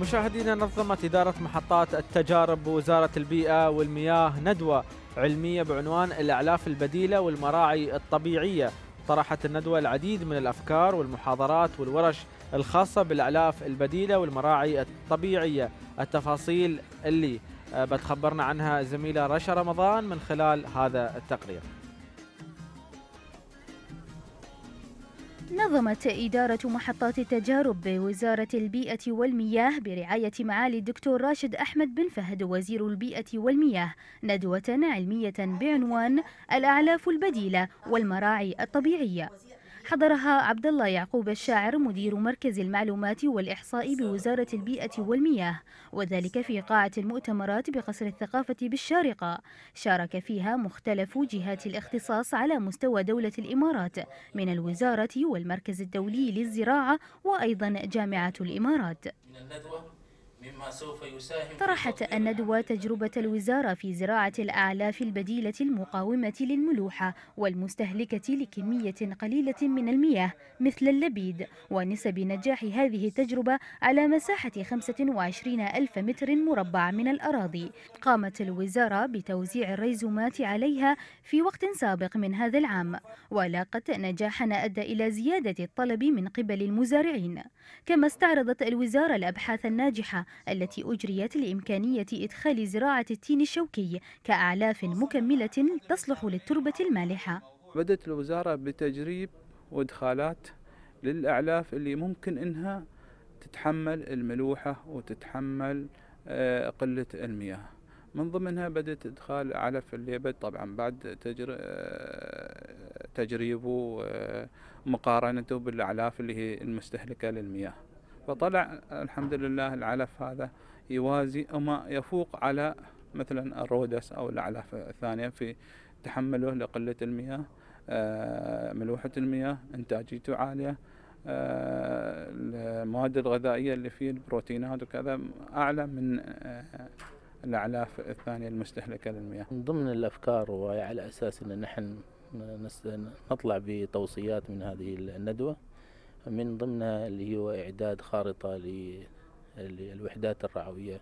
مشاهدينا نظمت إدارة محطات التجارب بوزارة البيئة والمياه ندوة علمية بعنوان الأعلاف البديلة والمراعي الطبيعية طرحت الندوة العديد من الأفكار والمحاضرات والورش الخاصة بالأعلاف البديلة والمراعي الطبيعية التفاصيل اللي آه، بتخبرنا عنها الزميلة رشا رمضان من خلال هذا التقرير نظمت إدارة محطات التجارب بوزارة البيئة والمياه برعاية معالي الدكتور راشد أحمد بن فهد وزير البيئة والمياه ندوة علمية بعنوان الأعلاف البديلة والمراعي الطبيعية حضرها عبد الله يعقوب الشاعر مدير مركز المعلومات والإحصاء بوزارة البيئة والمياه وذلك في قاعة المؤتمرات بقصر الثقافة بالشارقة شارك فيها مختلف جهات الاختصاص على مستوى دولة الإمارات من الوزارة والمركز الدولي للزراعة وأيضا جامعة الإمارات طرحت الندوة تجربة الوزارة في زراعة الأعلاف البديلة المقاومة للملوحة والمستهلكة لكمية قليلة من المياه مثل اللبيد ونسب نجاح هذه التجربة على مساحة 25 ألف متر مربع من الأراضي قامت الوزارة بتوزيع الريزومات عليها في وقت سابق من هذا العام ولاقت نجاحا أدى إلى زيادة الطلب من قبل المزارعين كما استعرضت الوزارة الأبحاث الناجحة التي أجريت لإمكانية إدخال زراعة التين الشوكي كأعلاف مكملة تصلح للتربة المالحة بدأت الوزارة بتجريب وإدخالات للأعلاف اللي ممكن إنها تتحمل الملوحة وتتحمل آه، قلة المياه من ضمنها بدأت إدخال علف الليبد طبعا بعد آه، تجريبه ومقارنته آه، بالأعلاف اللي هي المستهلكة للمياه فطلع الحمد لله العلف هذا يوازي أو ما يفوق على مثلا الرودس أو الأعلاف الثانية في تحمله لقلة المياه آه، ملوحة المياه إنتاجيته عالية آه، المواد الغذائية اللي فيه البروتينات وكذا أعلى من آه، الأعلاف الثانية المستهلكة للمياه من ضمن الأفكار وعلى أساس أن نحن نطلع بتوصيات من هذه الندوة من ضمنها اللي هو إعداد خارطة للوحدات الرعوية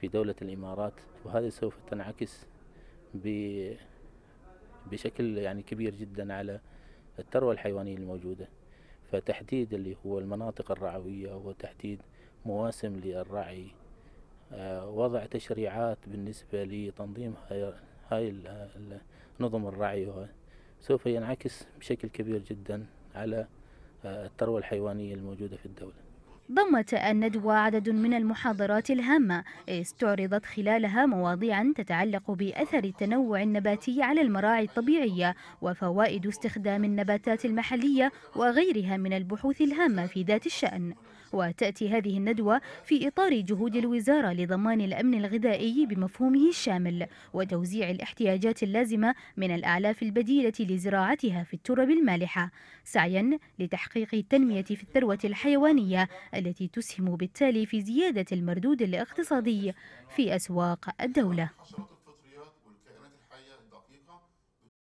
في دولة الإمارات وهذا سوف تنعكس بشكل يعني كبير جدا على الثروة الحيوانية الموجودة فتحديد اللي هو المناطق الرعوية وتحديد مواسم للرعي آه، وضع تشريعات بالنسبة لتنظيم هاي نظم الرعي سوف ينعكس بشكل كبير جدا على الثروة الحيوانية الموجودة في الدولة ضمت الندوة عدد من المحاضرات الهامة استعرضت خلالها مواضيع تتعلق بأثر التنوع النباتي على المراعي الطبيعية وفوائد استخدام النباتات المحلية وغيرها من البحوث الهامة في ذات الشأن وتأتي هذه الندوة في إطار جهود الوزارة لضمان الأمن الغذائي بمفهومه الشامل وتوزيع الاحتياجات اللازمة من الأعلاف البديلة لزراعتها في الترب المالحة سعيا لتحقيق التنمية في الثروة الحيوانية التي تسهم بالتالي في زيادة المردود الاقتصادي في أسواق الدولة